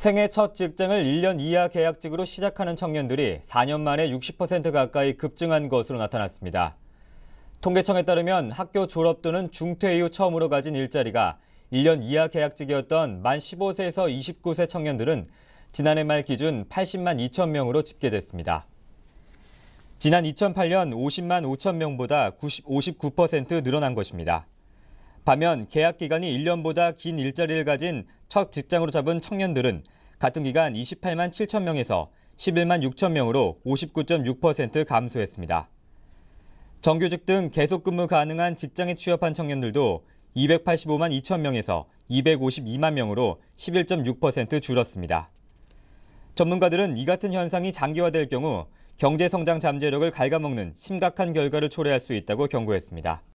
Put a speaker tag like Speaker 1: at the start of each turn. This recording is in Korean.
Speaker 1: 생애 첫 직장을 1년 이하 계약직으로 시작하는 청년들이 4년 만에 60% 가까이 급증한 것으로 나타났습니다. 통계청에 따르면 학교 졸업 또는 중퇴 이후 처음으로 가진 일자리가 1년 이하 계약직이었던 만 15세에서 29세 청년들은 지난해 말 기준 80만 2천 명으로 집계됐습니다. 지난 2008년 50만 5천 명보다 99% 늘어난 것입니다. 반면 계약 기간이 1년보다 긴 일자리를 가진 첫 직장으로 잡은 청년들은 같은 기간 28만 7천 명에서 11만 6천 명으로 59.6% 감소했습니다. 정규직 등 계속 근무 가능한 직장에 취업한 청년들도 285만 2천 명에서 252만 명으로 11.6% 줄었습니다. 전문가들은 이 같은 현상이 장기화될 경우 경제 성장 잠재력을 갉아먹는 심각한 결과를 초래할 수 있다고 경고했습니다.